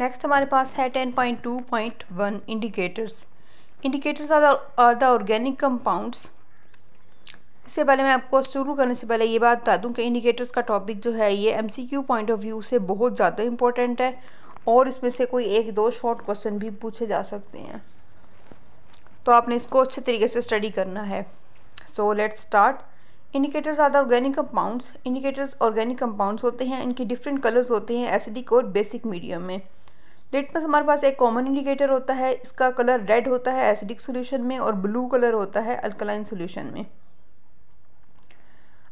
next हमारे पास है ten point two point one indicators indicators are the organic compounds इससे पहले मैं आपको शुरू करने से पहले ये बात बता दूं कि इंडिकेटर्स का टॉपिक जो है ये एमसीक्यू पॉइंट ऑफ व्यू से बहुत ज़्यादा इंपॉर्टेंट है और इसमें से कोई एक दो शॉर्ट क्वेश्चन भी पूछे जा सकते हैं तो आपने इसको अच्छे तरीके से स्टडी करना है so let start indicators are the organic compounds indicators organic compounds होते हैं इनके डिफरेंट कलर्स होते हैं एसिडिक और बेसिक मीडियम में लिटमस हमारे पास एक कॉमन इंडिकेटर होता है इसका कलर रेड होता है एसिडिक सोल्यूशन में और ब्लू कलर होता है अल्कलाइन सोल्यूशन में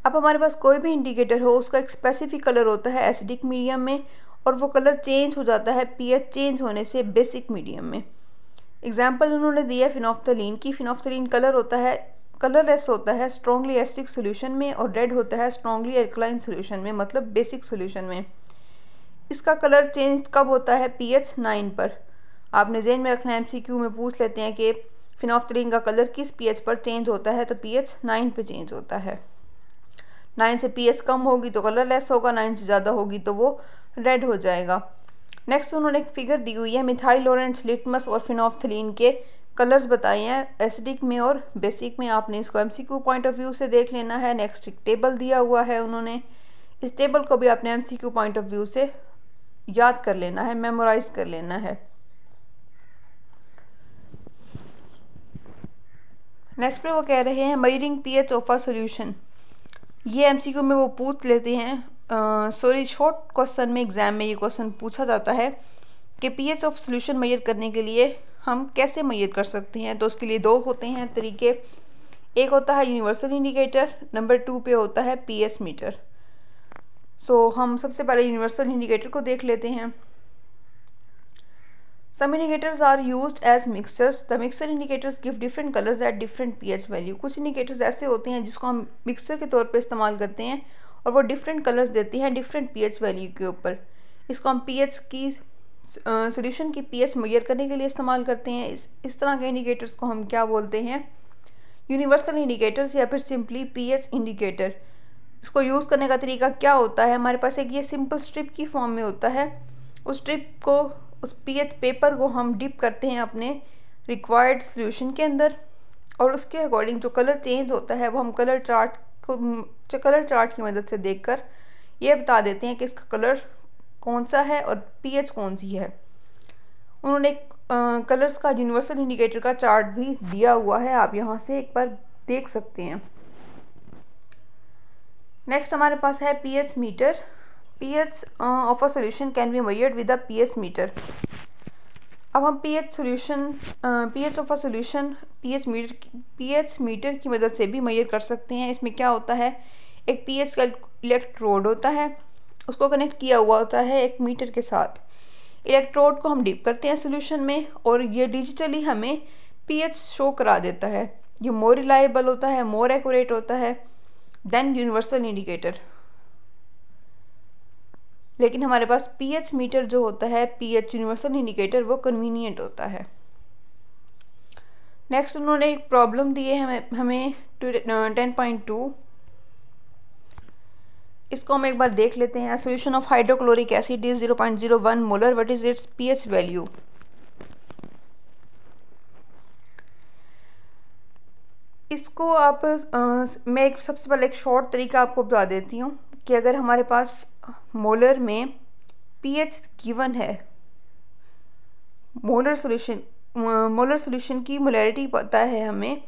अब हमारे पास कोई भी इंडिकेटर हो उसका एक स्पेसिफिक कलर होता है एसिडिक मीडियम में और वो कलर चेंज हो जाता है पीएच चेंज होने से बेसिक मीडियम में एग्जाम्पल उन्होंने दिया फिनोफ्थलिन की फिनोफ्थलिन कलर होता है कलरलेस होता है स्ट्रॉन्गली एसिडिक सोल्यूशन में और रेड होता है स्ट्रॉन्गली अल्कलाइन सोल्यूशन में मतलब बेसिक सोल्यूशन में इसका कलर चेंज कब होता है पी एच नाइन पर आपने जेन में रखना है क्यू में पूछ लेते हैं कि फिनॉफ्थरीन का कलर किस पी एच पर चेंज होता है तो पी एच नाइन पर चेंज होता है नाइन से पी एच कम होगी तो कलर लेस होगा नाइन से ज़्यादा होगी तो वो रेड हो जाएगा नेक्स्ट उन्होंने एक फिगर दी हुई है मिथाइल ऑरेंज लिटमस और फिनॉफ्थलीन के कलर्स बताए हैं एसिडिक में और बेसिक में आपने इसको एमसीक्यू पॉइंट ऑफ व्यू से देख लेना है नेक्स्ट एक टेबल दिया हुआ है उन्होंने इस टेबल को भी आपने एमसीक्यू पॉइंट ऑफ व्यू से याद कर लेना है मेमोराइज कर लेना है नेक्स्ट में वो कह रहे हैं measuring P H of a solution ये क्यू में वो पूछ लेते हैं सॉरी शॉर्ट क्वेश्चन में एग्जाम में ये क्वेश्चन पूछा जाता है कि P H of solution measure करने के लिए हम कैसे मैयर कर सकते हैं तो उसके लिए दो होते हैं तरीके एक होता है यूनिवर्सल इंडिकेटर नंबर टू पे होता है P S meter so so, हम सबसे पहले यूनिवर्सल इंडिकेटर को देख लेते हैं some indicators are use as mixers the mixer indicators give different colours at different PH value कुछ इंडिकेटर्स ऐसे होते हैं जिसको हम मिक्सर के तौर पर इस्तेमाल करते हैं और वो डिफरेंट कलर्स देते हैं डिफरेंट पीएच वैल्यू के ऊपर इसको हम पीएच की सोल्यूशन की पीएच मैयर करने के लिए इस्तेमाल करते हैं इस इस तरह के इंडिकेटर्स को हम क्या बोलते हैं यूनिवर्सल इंडिकेटर्स या फिर सिंपली एच इंडिकेटर इसको यूज़ करने का तरीका क्या होता है हमारे पास एक ये सिंपल स्ट्रिप की फॉर्म में होता है उस स्ट्रिप को उस पीएच पेपर को हम डिप करते हैं अपने रिक्वायर्ड सोल्यूशन के अंदर और उसके अकॉर्डिंग जो कलर चेंज होता है वो हम कलर चार्ट को कलर चार्ट की मदद से देखकर ये बता देते हैं कि इसका कलर कौन सा है और पीएच कौन सी है उन्होंने कलर्स का यूनिवर्सल इंडिकेटर का चार्ट भी दिया हुआ है आप यहाँ से एक बार देख सकते हैं नेक्स्ट हमारे पास है PH meter PH of a solution can be measured with a PH meter अब हम PH solution PH of a solution PH meter PH meter की मदद से भी मैयर कर सकते हैं इसमें क्या होता है एक पीएच का इलेक्ट्रोड होता है उसको कनेक्ट किया हुआ होता है एक मीटर के साथ इलेक्ट्रोड को हम डिप करते हैं सोल्यूशन में और ये डिजिटली हमें एच शो करा देता है ये मोर रिलायबल होता है मोर एक्यूरेट होता है देन यूनिवर्सल इंडिकेटर लेकिन हमारे पास पीएच मीटर जो होता है पीएच यूनिवर्सल इंडिकेटर वो कन्वीनियंट होता है नेक्स्ट उन्होंने एक प्रॉब्लम दिए है हमें टेन पॉइंट टू इसको हम एक बार देख लेते हैं solution of hydrochloric acid is zero point zero one molar what is its PH value इसको आप आ, मैं एक सबसे पहले एक शॉर्ट तरीका आपको बता देती हूँ कि अगर हमारे पास मोलर में पीएच गिवन है मोलर सॉल्यूशन मोलर सॉल्यूशन की मोलरिटी पता है हमें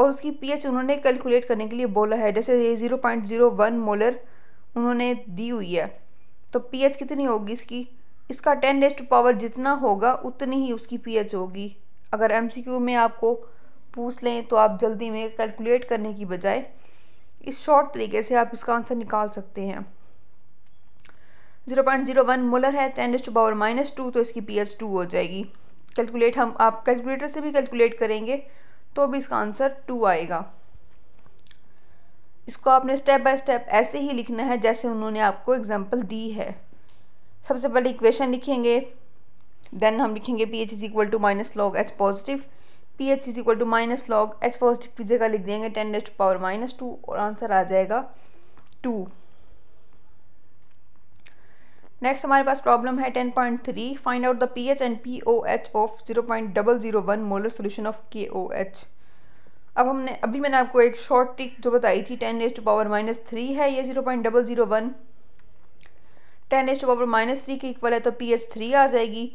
और उसकी पीएच उन्होंने कैलकुलेट करने के लिए बोला है जैसे ये zero point zero one molar उन्होंने दी हुई है तो पीएच कितनी होगी इसकी इसका टेन डेस्ट पावर जितना होगा उतनी ही उसकी पीएच होगी अगर एमसीक्यू में आपको पूछ लें तो आप जल्दी में कैलकुलेट करने की बजाय इस शॉर्ट तरीके से आप इसका आंसर निकाल सकते हैं zero point zero one molar है ten to power minus two तो इसकी पी एच टू हो जाएगी कैलकुलेट हम आप कैलकुलेटर से भी कैलकुलेट करेंगे तो भी इसका आंसर टू आएगा इसको आपने स्टेप बाय स्टेप ऐसे ही लिखना है जैसे उन्होंने आपको एग्जांपल दी है सबसे पहले इक्वेशन लिखेंगे देन हम लिखेंगे P H is equal to minus log H positive P H is equal to minus log H positive की जगह लिख देंगे टेन डेस्ट पावर माइनस टू और आंसर आ जाएगा टू नेक्स्ट हमारे पास प्रॉब्लम है ten point three find out the P H and P O H of zero point double zero one molar solution of K O H अब हमने अभी मैंने आपको एक शॉर्ट ट्रिक जो बताई थी ten days to power minus three है ये zero point double zero one ten days to power minus three के इक्वल है तो पी एच थ्री आ जाएगी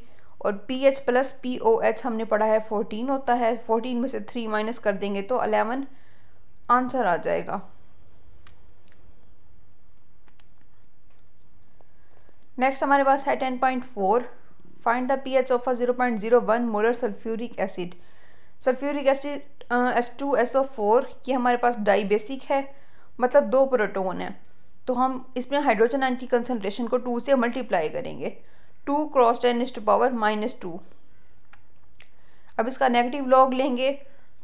और P H plus P O H हमने पढ़ा है फोर्टीन होता है फोर्टीन में से थ्री माइनस कर देंगे तो अलेवन आंसर आ जाएगा नेक्स्ट हमारे पास है ten point four find the P H of zero point zero one molar sulphuric acid sulphuric acid H two S O four ये हमारे पास डाइबेसिक है मतलब दो प्रोटोन है तो हम इसमें हाइड्रोजन आइन की कंसनट्रेशन को टू से मल्टीप्लाई करेंगे two cross ten is to power minus two अब इसका नेगेटिव लॉग लेंगे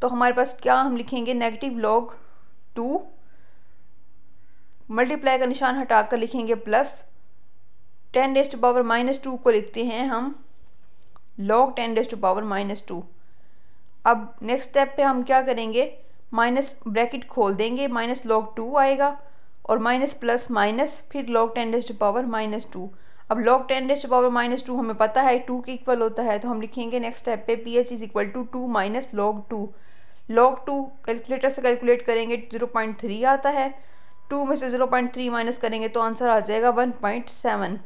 तो हमारे पास क्या हम लिखेंगे नेगेटिव लॉग टू मल्टीप्लाई का निशान हटाकर लिखेंगे plus ten days to power minus two को लिखते हैं हम log ten days to power minus two अब नेक्स्ट स्टेप पे हम क्या करेंगे माइनस ब्रैकेट खोल देंगे माइनस लॉग टू आएगा और माइनस प्लस माइनस फिर log ten days to power minus two अब log ten raise power minus two हमें पता है टू के इक्वल होता है तो हम लिखेंगे नेक्स्ट स्टेप पे P H is equal to two minus log two log two calculator से कैलकुलेट करेंगे जीरो पॉइंट थ्री आता है टू में से ज़ीरो पॉइंट थ्री माइनस करेंगे तो आंसर आ जाएगा वन पॉइंट सेवन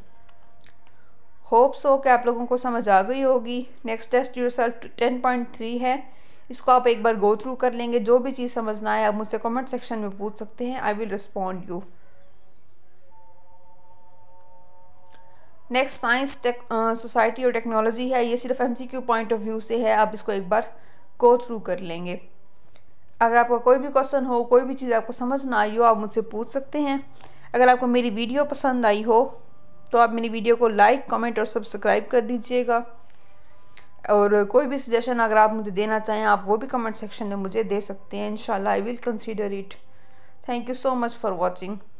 होप्स हो कि आप लोगों को समझ आ गई होगी next test yourself ten point three है इसको आप एक बार गो थ्रू कर लेंगे जो भी चीज़ समझना है आप मुझसे कमेंट सेक्शन में पूछ सकते हैं I will respond you next science tech society और टेक्नोलॉजी है ये सिर्फ एम पॉइंट ऑफ व्यू से है आप इसको एक बार गो थ्रू कर लेंगे अगर आपका कोई भी क्वेश्चन हो कोई भी चीज़ आपको समझ ना आई हो आप मुझसे पूछ सकते हैं अगर आपको मेरी वीडियो पसंद आई हो तो आप मेरी वीडियो को लाइक कमेंट और सब्सक्राइब कर दीजिएगा और कोई भी सजेशन अगर आप मुझे देना चाहें आप वो भी कमेंट सेक्शन में मुझे दे सकते हैं इन I will consider it thank you so much for watching